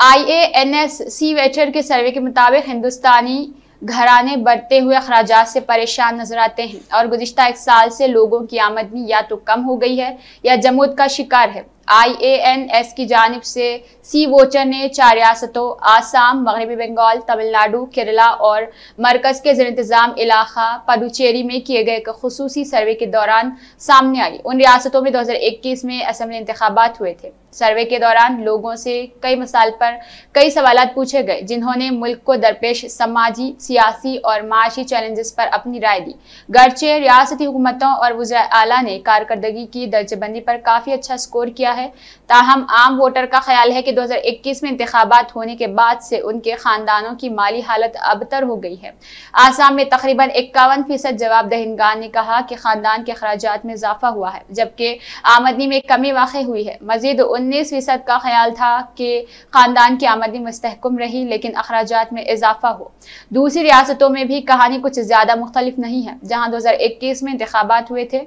I A N S C वेचर के सर्वे के मुताबिक हिंदुस्तानी घराने बढ़ते हुए अखराजात से परेशान नजर आते हैं और गुजशत एक साल से लोगों की आमदनी या तो कम हो गई है या जमूत का शिकार है आई ए एन एस की जानब से सी वोचर ने चार रियासतों आसाम मगरबी बंगाल तमिलनाडु केरला और मरकज़ के जर इंतज़ाम इलाका पदुचेरी में किए गए एक खसूसी सर्वे के दौरान सामने आई उन रियासतों में दो हज़ार इक्कीस में असम्बली इंतबात हुए थे सर्वे के दौरान लोगों से कई मसाल पर कई सवाल पूछे गए जिन्होंने मुल्क को दरपेश समाजी सियासी और माशी चैलेंजेस पर अपनी राय दी गर्चे रियासती हुकूमतों और वजरा आला ने कारकर्दगी की दर्जबंदी पर काफ़ी अच्छा स्कोर किया है ताहम आम वोटर का ख्याल है कि 2021 में इंतबात होने के बाद से उनके ख़ानदानों की माली हालत अबतर हो गई है आसाम में तकरीबन इक्यावन फीसद जवाब दहिंदगान ने कहा कि ख़ानदान के अखराज में इजाफा हुआ है जबकि आमदनी में कमी वाक़ हुई है मजीद 19वीं फीसद का ख्याल था कि ख़ानदान की आमदनी मस्तकम रही लेकिन अखराज में इजाफा हो दूसरी रियासतों में भी कहानी कुछ ज़्यादा मुख्तलिफ नहीं है जहाँ दो हज़ार इक्कीस में इंतबात हुए थे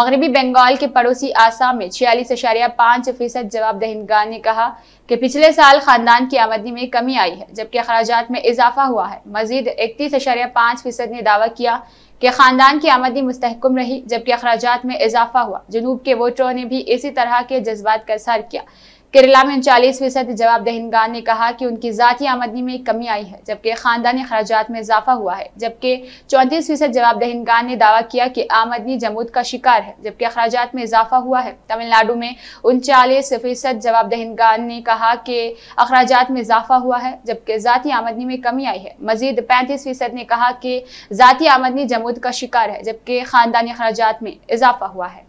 मगरबी बंगाल के पड़ोसी आसाम में छियालीस अशारिया पाँच फ़ीसद जवाब दहिंदगा ने कहा कि पिछले साल ख़ानदान की आमदनी में कमी आई है जबकि अखराज में इजाफा हुआ है मजीद इकतीस अशारिया पाँच फ़ीसद ने दावा किया के खानदान की आमदनी मुस्तकम रही जबकि अखराज में इजाफा हुआ जनूब के वोटरों ने भी इसी तरह के जज्बात का सर किया केरला में उनचालीस फीसद जवाब दहिंदगान ने कहा कि उनकी ज़ाती आमदनी में कमी आई है जबकि ख़ानदानी अखराज में इजाफा हुआ है जबकि चौंतीस फीसद जवाब दहिंदगान ने दावा किया कि आमदनी जमूद का शिकार है जबकि अखराज में इजाफा हुआ है तमिलनाडु में उनचालीस फीसद जवाब दहिंदगान ने कहा कि अखराज में इजाफा हुआ है जबकि ज़ाती आमदनी में कमी आई है मजीद पैंतीस फीसद ने कहा कि जतीी आमदनी जमूद का शिकार है जबकि ख़ानदानी अखराजात में इजाफा हुआ है